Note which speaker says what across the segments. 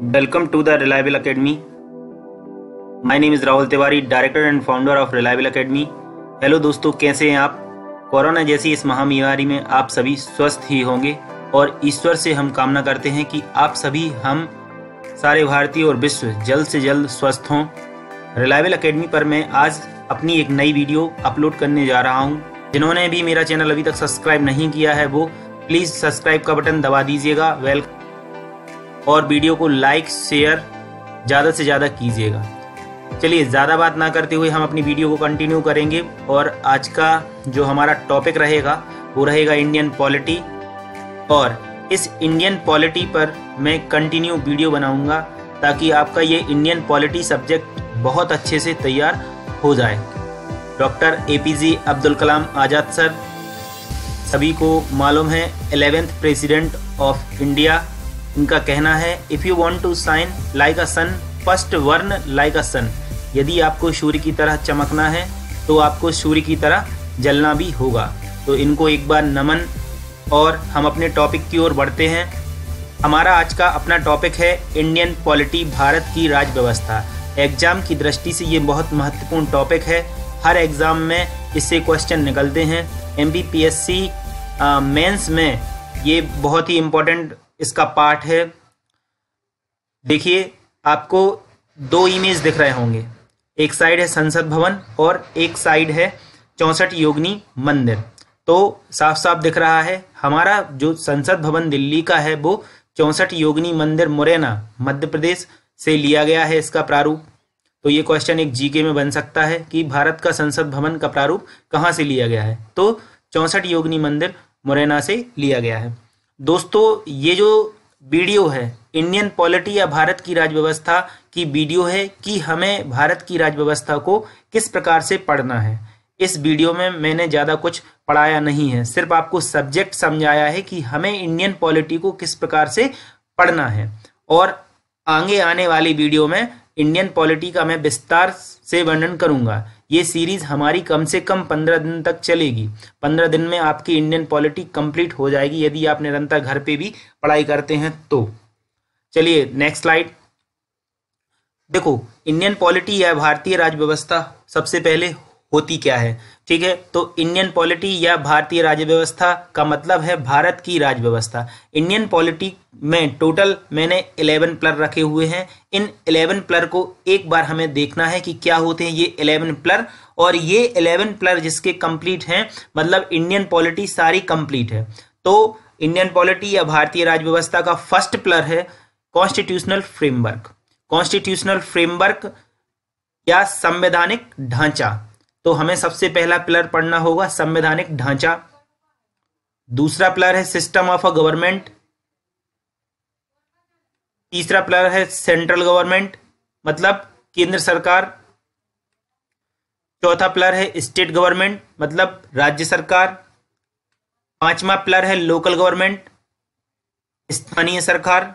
Speaker 1: welcome to the Reliable Academy my name is Rahul Tiwari director and founder of Reliable Academy hello दोस्तों कैसे हैं आप corona जैसी इस महामारी में आप सभी स्वस्थ ही होंगे और ईश्वर से हम कामना करते हैं कि आप सभी हम सारे भारतीय और विश्व जल्द से जल्द स्वस्थ हों रिलायबल अकेडमी पर मैं आज अपनी एक नई वीडियो अपलोड करने जा रहा हूं जिन्होंने भी मेरा चैनल अभी तक सब्सक्राइब नहीं किया है वो प्लीज़ सब्सक्राइब का बटन दबा दीजिएगा वेलकम और वीडियो को लाइक शेयर ज़्यादा से ज़्यादा कीजिएगा चलिए ज़्यादा बात ना करते हुए हम अपनी वीडियो को कंटिन्यू करेंगे और आज का जो हमारा टॉपिक रहेगा वो रहेगा इंडियन पॉलिटी और इस इंडियन पॉलिटी पर मैं कंटिन्यू वीडियो बनाऊंगा ताकि आपका ये इंडियन पॉलिटी सब्जेक्ट बहुत अच्छे से तैयार हो जाए doctor A P J Abdul Kalam Azad sir सभी को मालूम है एलेवेंथ प्रेसिडेंट ऑफ इंडिया इनका कहना है if you want to shine like a sun first burn like a sun यदि आपको सूर्य की तरह चमकना है तो आपको सूर्य की तरह जलना भी होगा तो इनको एक बार नमन और हम अपने टॉपिक की ओर बढ़ते हैं हमारा आज का अपना टॉपिक है इंडियन पॉलिटी भारत की राज व्यवस्था एग्जाम की दृष्टि से ये बहुत महत्वपूर्ण टॉपिक है हर एग्ज़ाम में इससे क्वेश्चन निकलते हैं M B P S C mains में ये बहुत ही इम्पोर्टेंट इसका पार्ट है देखिए आपको दो इमेज दिख रहे होंगे एक साइड है संसद भवन और एक साइड है चौसठ योगनी मंदिर तो साफ साफ दिख रहा है हमारा जो संसद भवन दिल्ली का है वो चौसठ योगनी मंदिर मुरैना मध्य प्रदेश से लिया गया है इसका प्रारूप तो ये क्वेश्चन एक जीके में बन सकता है कि भारत का संसद भवन का प्रारूप कहाँ से लिया गया है तो चौसठ योगनी मंदिर मुरैना से लिया गया है दोस्तों ये जो वीडियो है इंडियन पॉलिटी या भारत की राजव्यवस्था की वीडियो है कि हमें भारत की राजव्यवस्था को किस प्रकार से पढ़ना है इस वीडियो में मैंने ज़्यादा कुछ पढ़ाया नहीं है सिर्फ आपको सब्जेक्ट समझाया है कि हमें इंडियन पॉलिटी को किस प्रकार से पढ़ना है और आगे आने वाली वीडियो में इंडियन पॉलिटी का मैं विस्तार से वर्णन करूंगा ये सीरीज हमारी कम से कम पंद्रह दिन तक चलेगी पंद्रह दिन में आपकी इंडियन पॉलिटी कंप्लीट हो जाएगी यदि आप निरंतर घर पे भी पढ़ाई करते हैं तो चलिए नेक्स्ट स्लाइड देखो इंडियन पॉलिटी या भारतीय राज्य व्यवस्था सबसे पहले होती क्या है ठीक है तो इंडियन पॉलिटी या भारतीय राज्य व्यवस्था का मतलब है भारत की राज्य व्यवस्था इंडियन पॉलिटी में टोटल मैंने 11 प्लर रखे हुए हैं इन 11 प्लर को एक बार हमें देखना है कि क्या होते हैं ये 11 प्लर और ये 11 प्लर जिसके कंप्लीट हैं मतलब इंडियन पॉलिटी सारी कंप्लीट है तो इंडियन पॉलिटी या भारतीय राज्य व्यवस्था का फर्स्ट प्लर है कॉन्स्टिट्यूशनल फ्रेमवर्क कॉन्स्टिट्यूशनल फ्रेमवर्क या संवैधानिक ढांचा तो हमें सबसे पहला पिलर पढ़ना होगा संवैधानिक ढांचा दूसरा पिलर है सिस्टम ऑफ अ गवर्नमेंट तीसरा पिलर है सेंट्रल गवर्नमेंट मतलब केंद्र सरकार चौथा पिलर है स्टेट गवर्नमेंट मतलब राज्य सरकार पांचवा पिलर है लोकल गवर्नमेंट स्थानीय सरकार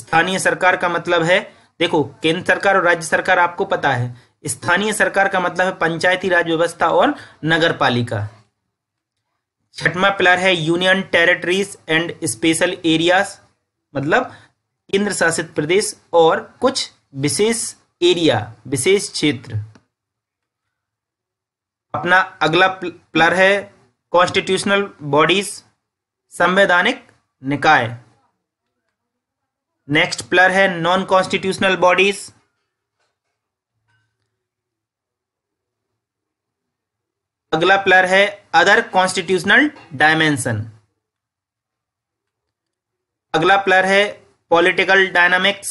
Speaker 1: स्थानीय सरकार का मतलब है देखो केंद्र सरकार और राज्य सरकार आपको पता है स्थानीय सरकार का मतलब है पंचायती राज व्यवस्था और नगर पालिका छठवा पिलर है union territories and special areas मतलब केंद्र शासित प्रदेश और कुछ विशेष एरिया विशेष क्षेत्र अपना अगला पिलर है कॉन्स्टिट्यूशनल बॉडीज संवैधानिक निकाय नेक्स्ट पिलर है नॉन कॉन्स्टिट्यूशनल बॉडीज अगला प्लर है अदर कॉन्स्टिट्यूशनल डायमेंशन अगला प्लर है पॉलिटिकल डायनामिक्स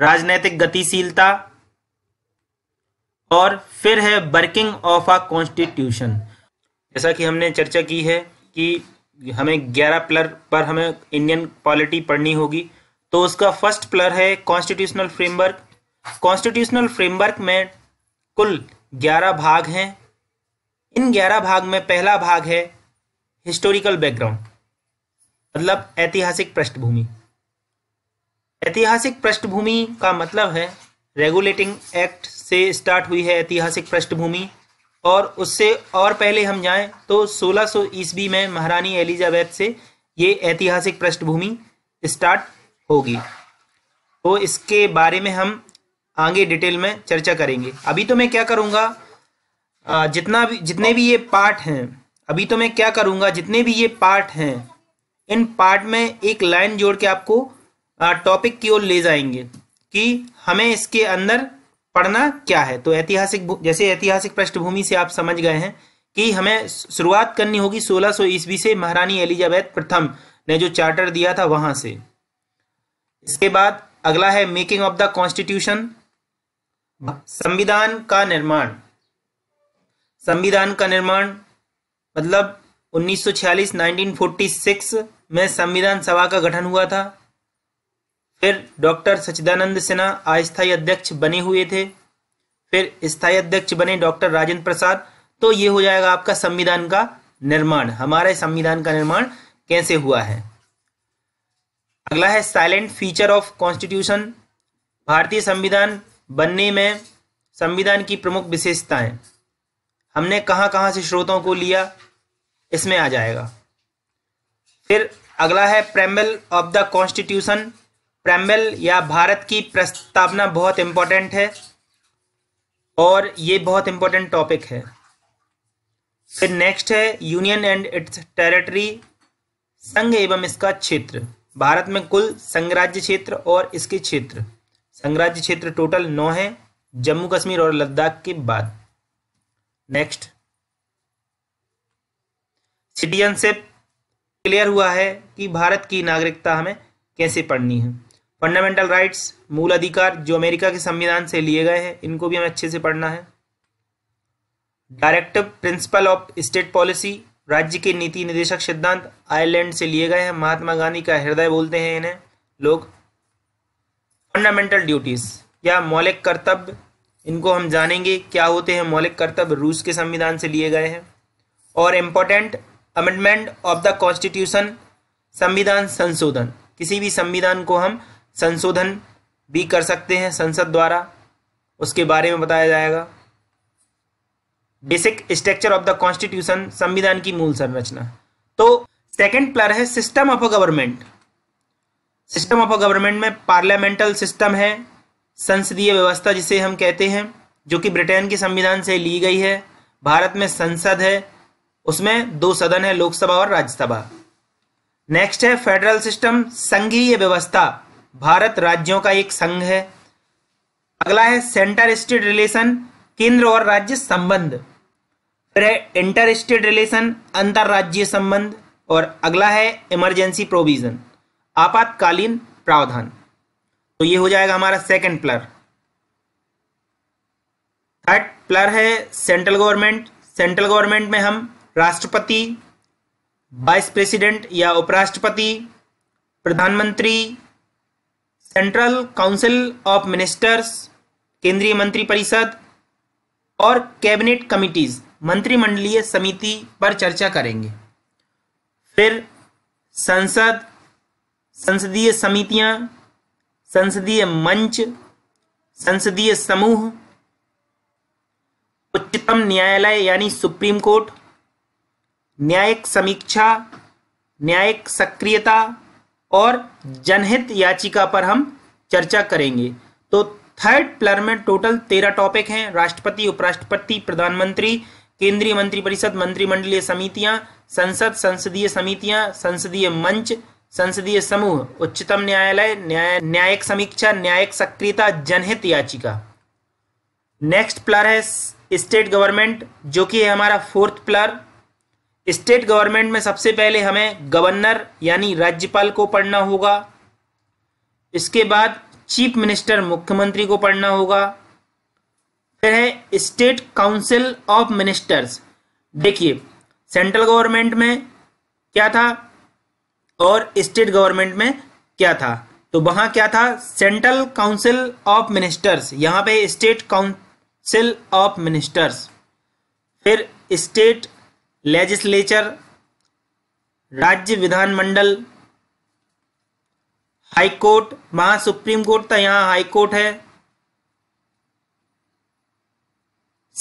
Speaker 1: राजनीतिक गतिशीलता और फिर है वर्किंग ऑफ अ कॉन्स्टिट्यूशन जैसा कि हमने चर्चा की है कि हमें ग्यारह प्लर पर हमें इंडियन पॉलिटी पढ़नी होगी तो उसका फर्स्ट प्लर है कॉन्स्टिट्यूशनल फ्रेमवर्क कॉन्स्टिट्यूशनल फ्रेमवर्क में कुल ग्यारह भाग हैं इन ग्यारह भाग में पहला भाग है हिस्टोरिकल बैकग्राउंड मतलब ऐतिहासिक पृष्ठभूमि ऐतिहासिक पृष्ठभूमि का मतलब है रेगुलेटिंग एक्ट से स्टार्ट हुई है ऐतिहासिक पृष्ठभूमि और उससे और पहले हम जाएं तो 1600 सौ ईस्वी में महारानी एलिजाबेथ से ये ऐतिहासिक पृष्ठभूमि स्टार्ट होगी तो इसके बारे में हम आगे डिटेल में चर्चा करेंगे अभी तो मैं क्या करूँगा जितना भी जितने भी ये पार्ट हैं अभी तो मैं क्या करूँगा जितने भी ये पार्ट हैं इन पार्ट में एक लाइन जोड़ के आपको टॉपिक की ओर ले जाएंगे कि हमें इसके अंदर पढ़ना क्या है तो ऐतिहासिक जैसे ऐतिहासिक पृष्ठभूमि से आप समझ गए हैं कि हमें शुरुआत करनी होगी 1600 सौ ईस्वी से महारानी एलिजाबेथ प्रथम ने जो चार्टर दिया था वहां से इसके बाद अगला है मेकिंग ऑफ द कॉन्स्टिट्यूशन संविधान का निर्माण संविधान का निर्माण मतलब 1946 1946 में संविधान सभा का गठन हुआ था फिर डॉक्टर सचिदानंद सिन्हा अस्थायी अध्यक्ष बने हुए थे फिर स्थायी अध्यक्ष बने डॉक्टर राजेंद्र प्रसाद तो ये हो जाएगा आपका संविधान का निर्माण हमारे संविधान का निर्माण कैसे हुआ है अगला है साइलेंट फीचर ऑफ कॉन्स्टिट्यूशन भारतीय संविधान बनने में संविधान की प्रमुख विशेषताएं हमने कहाँ कहाँ से स्रोतों को लिया इसमें आ जाएगा फिर अगला है preamble of the constitution preamble या भारत की प्रस्तावना बहुत इम्पोर्टेंट है और ये बहुत इम्पोर्टेंट टॉपिक है फिर नेक्स्ट है यूनियन एंड इट्स टेरिटरी संघ एवं इसका क्षेत्र भारत में कुल संघराज्य क्षेत्र और इसके क्षेत्र संघराज्य क्षेत्र टोटल नौ है जम्मू कश्मीर और लद्दाख के बाद नेक्स्ट सिटीजनशिप क्लियर हुआ है कि भारत की नागरिकता हमें कैसे पढ़नी है फंडामेंटल राइट्स मूल अधिकार जो अमेरिका के संविधान से लिए गए हैं इनको भी हमें अच्छे से पढ़ना है directive principle of state policy राज्य के नीति निदेशक सिद्धांत आयरलैंड से लिए गए हैं महात्मा गांधी का हृदय बोलते हैं इन्हें लोग फंडामेंटल ड्यूटीज या मौलिक कर्तव्य इनको हम जानेंगे क्या होते हैं मौलिक कर्तव्य रूस के संविधान से लिए गए हैं और important amendment of the constitution संविधान संशोधन किसी भी संविधान को हम संशोधन भी कर सकते हैं संसद द्वारा उसके बारे में बताया जाएगा basic structure of the constitution संविधान की मूल संरचना तो सेकेंड प्लर है system of a government system of a government में पार्लियामेंटल सिस्टम है संसदीय व्यवस्था जिसे हम कहते हैं जो कि ब्रिटेन के संविधान से ली गई है भारत में संसद है उसमें दो सदन है लोकसभा और राज्यसभा नेक्स्ट है फेडरल सिस्टम संघीय व्यवस्था भारत राज्यों का एक संघ है अगला है सेंटर स्टेट रिलेशन केंद्र और राज्य संबंध फिर है इंटर स्टेट रिलेशन अंतरराज्यीय संबंध और अगला है इमरजेंसी प्रोविजन आपातकालीन प्रावधान तो ये हो जाएगा हमारा सेकंड प्लर थर्ड प्लर है सेंट्रल गवर्नमेंट सेंट्रल गवर्नमेंट में हम राष्ट्रपति वाइस प्रेसिडेंट या उपराष्ट्रपति प्रधानमंत्री सेंट्रल काउंसिल ऑफ मिनिस्टर्स केंद्रीय मंत्री परिषद और कैबिनेट कमिटीज मंत्रिमंडलीय समिति पर चर्चा करेंगे फिर संसद संसदीय समितियां संसदीय मंच संसदीय समूह उच्चतम न्यायालय यानी सुप्रीम कोर्ट न्यायिक समीक्षा न्यायिक सक्रियता और जनहित याचिका पर हम चर्चा करेंगे तो थर्ड प्लर में टोटल तेरह टॉपिक हैं राष्ट्रपति उपराष्ट्रपति प्रधानमंत्री केंद्रीय मंत्रिपरिषद मंत्रिमंडलीय समितियां संसद संसदीय समितियां संसदीय मंच संसदीय समूह उच्चतम न्यायालय न्याय न्यायिक समीक्षा न्यायिक सक्रियता जनहित याचिका नेक्स्ट प्लर है स्टेट गवर्नमेंट जो कि है हमारा फोर्थ प्लर स्टेट गवर्नमेंट में सबसे पहले हमें गवर्नर यानी राज्यपाल को पढ़ना होगा इसके बाद चीफ मिनिस्टर मुख्यमंत्री को पढ़ना होगा फिर है स्टेट काउंसिल ऑफ मिनिस्टर्स देखिए सेंट्रल गवर्नमेंट में क्या था और स्टेट गवर्नमेंट में क्या था तो वहां क्या था सेंट्रल काउंसिल ऑफ मिनिस्टर्स यहां पे स्टेट काउंसिल ऑफ मिनिस्टर्स फिर स्टेट लेजिस्लेचर राज्य विधानमंडल हाई कोर्ट वहां सुप्रीम कोर्ट था यहां हाई कोर्ट है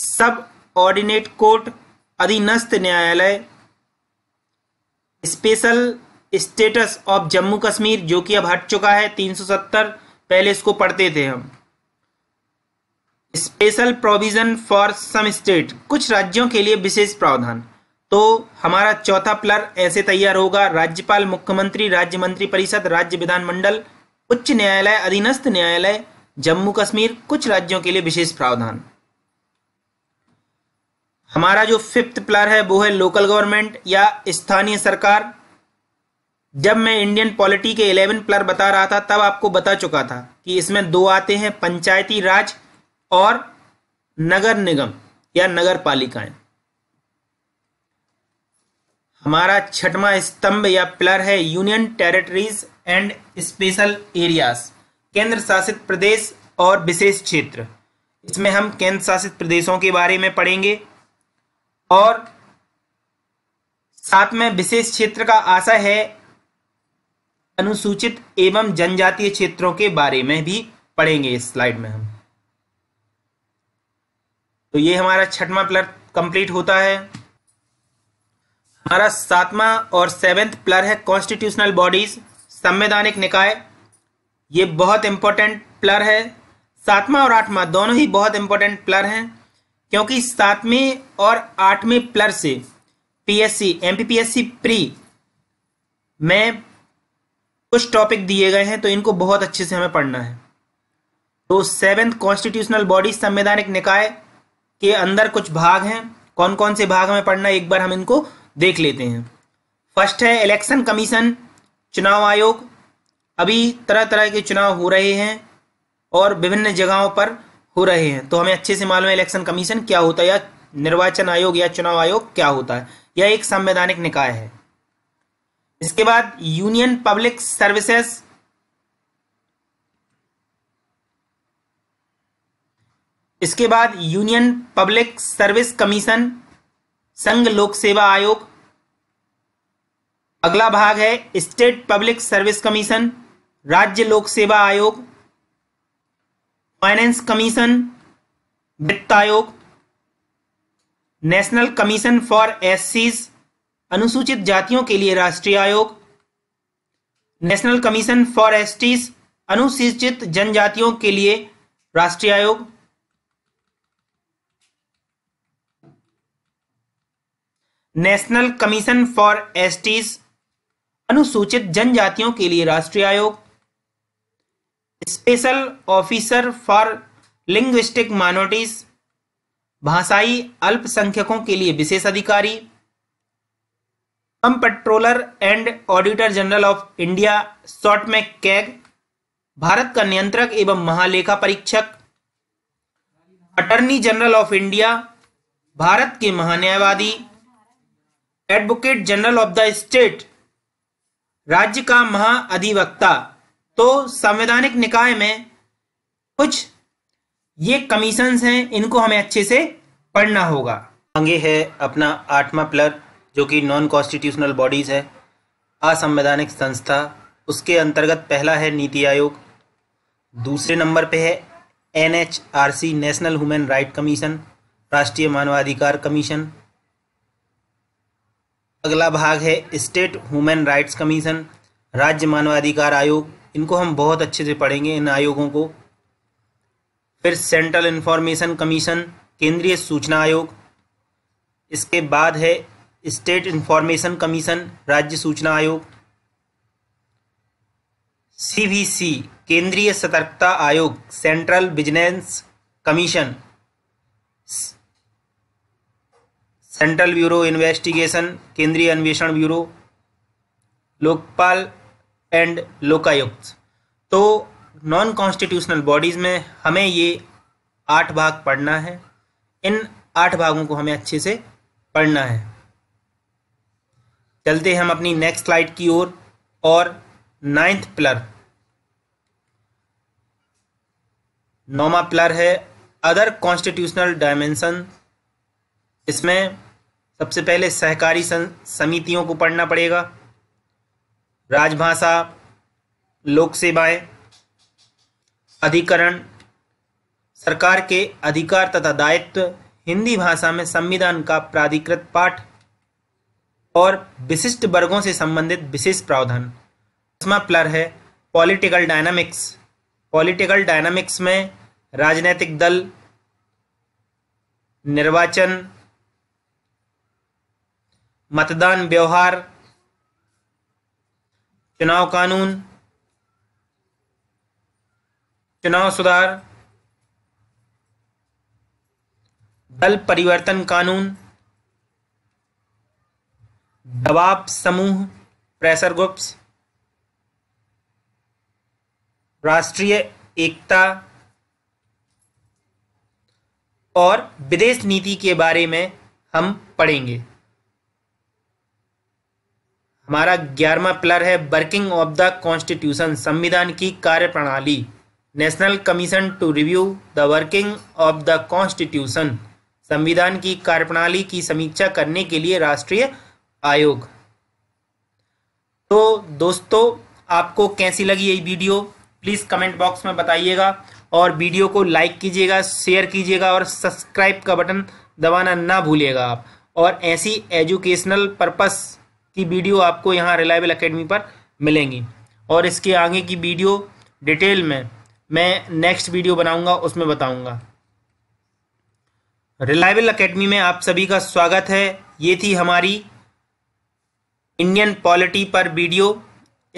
Speaker 1: सब ऑर्डिनेट कोर्ट अधीनस्थ न्यायालय special status of Jammu Kashmir जो कि अब हट चुका है 370 पहले इसको पढ़ते थे हम special provision for some state कुछ राज्यों के लिए विशेष प्रावधान तो हमारा चौथा प्लर ऐसे तैयार होगा राज्यपाल मुख्यमंत्री राज्य मंत्री परिषद राज्य विधानमंडल उच्च न्यायालय अधीनस्थ न्यायालय जम्मू कश्मीर कुछ राज्यों के लिए विशेष प्रावधान हमारा जो फिफ्थ प्लर है वो है लोकल गवर्नमेंट या स्थानीय सरकार जब मैं इंडियन पॉलिटी के इलेवन प्लर बता रहा था तब आपको बता चुका था कि इसमें दो आते हैं पंचायती राज और नगर निगम या नगर पालिकाएं हमारा छठवां स्तंभ या प्लर है union territories and special areas केंद्र शासित प्रदेश और विशेष क्षेत्र इसमें हम केंद्र शासित प्रदेशों के बारे में पढ़ेंगे और साथ में विशेष क्षेत्र का आशा है अनुसूचित एवं जनजातीय क्षेत्रों के बारे में भी पढ़ेंगे इस स्लाइड में हम तो ये हमारा छठवां प्लर कंप्लीट होता है हमारा सातवां और सेवेंथ प्लर है कॉन्स्टिट्यूशनल बॉडीज संवैधानिक निकाय ये बहुत इंपॉर्टेंट प्लर है सातवां और आठवां दोनों ही बहुत इंपॉर्टेंट प्लर हैं क्योंकि सातवें और आठवें प्लर से पीएससी एमपीपीएससी प्री में कुछ टॉपिक दिए गए हैं तो इनको बहुत अच्छे से हमें पढ़ना है तो सेवेंथ कॉन्स्टिट्यूशनल बॉडी संवैधानिक निकाय के अंदर कुछ भाग हैं कौन कौन से भाग हमें पढ़ना है एक बार हम इनको देख लेते हैं फर्स्ट है इलेक्शन कमीशन चुनाव आयोग अभी तरह तरह के चुनाव हो रहे हैं और विभिन्न जगहों पर हो रहे हैं तो हमें अच्छे से मालूम है इलेक्शन कमीशन क्या होता है या निर्वाचन आयोग या चुनाव आयोग क्या होता है यह एक संवैधानिक निकाय है इसके बाद यूनियन पब्लिक सर्विसेज इसके बाद यूनियन पब्लिक सर्विस कमीशन संघ लोक सेवा आयोग अगला भाग है स्टेट पब्लिक सर्विस कमीशन राज्य लोक सेवा आयोग फाइनेंस कमीशन वित्त आयोग नेशनल कमीशन फॉर एससीज अनुसूचित जातियों के लिए राष्ट्रीय आयोग नेशनल कमीशन फॉर एसटीज अनुसूचित जनजातियों के लिए राष्ट्रीय आयोग नेशनल कमीशन फॉर एसटीज अनुसूचित जनजातियों के लिए राष्ट्रीय आयोग special officer for linguistic minorities भाषाई अल्पसंख्यकों के लिए विशेष अधिकारी कम comptroller and auditor general of India short में कैग भारत का नियंत्रक एवं महालेखा परीक्षक अटर्नी जनरल ऑफ इंडिया भारत के महान्यायवादी advocate general of the state राज्य का महाअधिवक्ता तो संवैधानिक निकाय में कुछ ये कमीशन हैं इनको हमें अच्छे से पढ़ना होगा आगे है अपना आठवां प्लर जो कि नॉन कॉन्स्टिट्यूशनल बॉडीज़ है असंवैधानिक संस्था उसके अंतर्गत पहला है नीति आयोग दूसरे नंबर पे है N H R C national human right commission राष्ट्रीय मानवाधिकार कमीशन अगला भाग है स्टेट ह्यूमन राइट्स कमीशन राज्य मानवाधिकार आयोग इनको हम बहुत अच्छे से पढ़ेंगे इन आयोगों को फिर सेंट्रल इन्फॉर्मेशन कमीशन केंद्रीय सूचना आयोग इसके बाद है स्टेट इंफॉर्मेशन कमीशन राज्य सूचना आयोग सीबीसी केंद्रीय सतर्कता आयोग central business commission central bureau investigation केंद्रीय अन्वेषण ब्यूरो लोकपाल एंड लोकायुक्त तो नॉन कॉन्स्टिट्यूशनल बॉडीज़ में हमें ये आठ भाग पढ़ना है इन आठ भागों को हमें अच्छे से पढ़ना है चलते हैं हम अपनी नेक्स्ट स्लाइड की ओर और, और नाइन्थ प्लर नौमा प्लर है अदर कॉन्स्टिट्यूशनल डायमेंशन इसमें सबसे पहले सहकारी समितियों को पढ़ना पड़ेगा राजभाषा लोक सेवाएं अधिकरण सरकार के अधिकार तथा दायित्व हिंदी भाषा में संविधान का प्राधिकृत पाठ और विशिष्ट वर्गों से संबंधित विशेष प्रावधान दसवा प्लर है पॉलिटिकल डायनामिक्स पॉलिटिकल डायनामिक्स में राजनीतिक दल निर्वाचन मतदान व्यवहार चुनाव कानून चुनाव सुधार दल परिवर्तन कानून दबाव समूह प्रेशर ग्रुप्स राष्ट्रीय एकता और विदेश नीति के बारे में हम पढ़ेंगे हमारा ग्यारहवा पिलर है वर्किंग ऑफ द कॉन्स्टिट्यूशन संविधान की कार्यप्रणाली national commission to review the working of the constitution संविधान की कार्यप्रणाली की समीक्षा करने के लिए राष्ट्रीय आयोग तो दोस्तों आपको कैसी लगी ये वीडियो प्लीज़ कमेंट बॉक्स में बताइएगा और वीडियो को लाइक कीजिएगा शेयर कीजिएगा और सब्सक्राइब का बटन दबाना ना भूलिएगा आप और ऐसी एजुकेशनल पर्पस की वीडियो आपको यहाँ रिलायबल अकेडमी पर मिलेंगी और इसके आगे की वीडियो डिटेल में मैं नेक्स्ट वीडियो बनाऊंगा उसमें बताऊंगा रिलायबल अकेडमी में आप सभी का स्वागत है ये थी हमारी इंडियन पॉलिटी पर वीडियो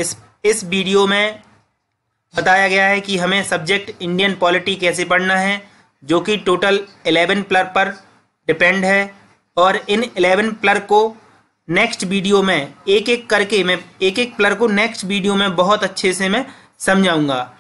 Speaker 1: इस इस वीडियो में बताया गया है कि हमें सब्जेक्ट इंडियन पॉलिटी कैसे पढ़ना है जो कि टोटल एलेवन प्लर पर डिपेंड है और इन एलेवन प्लर को नेक्स्ट वीडियो में एक एक करके मैं एक एक प्लर को नेक्स्ट वीडियो में बहुत अच्छे से मैं समझाऊंगा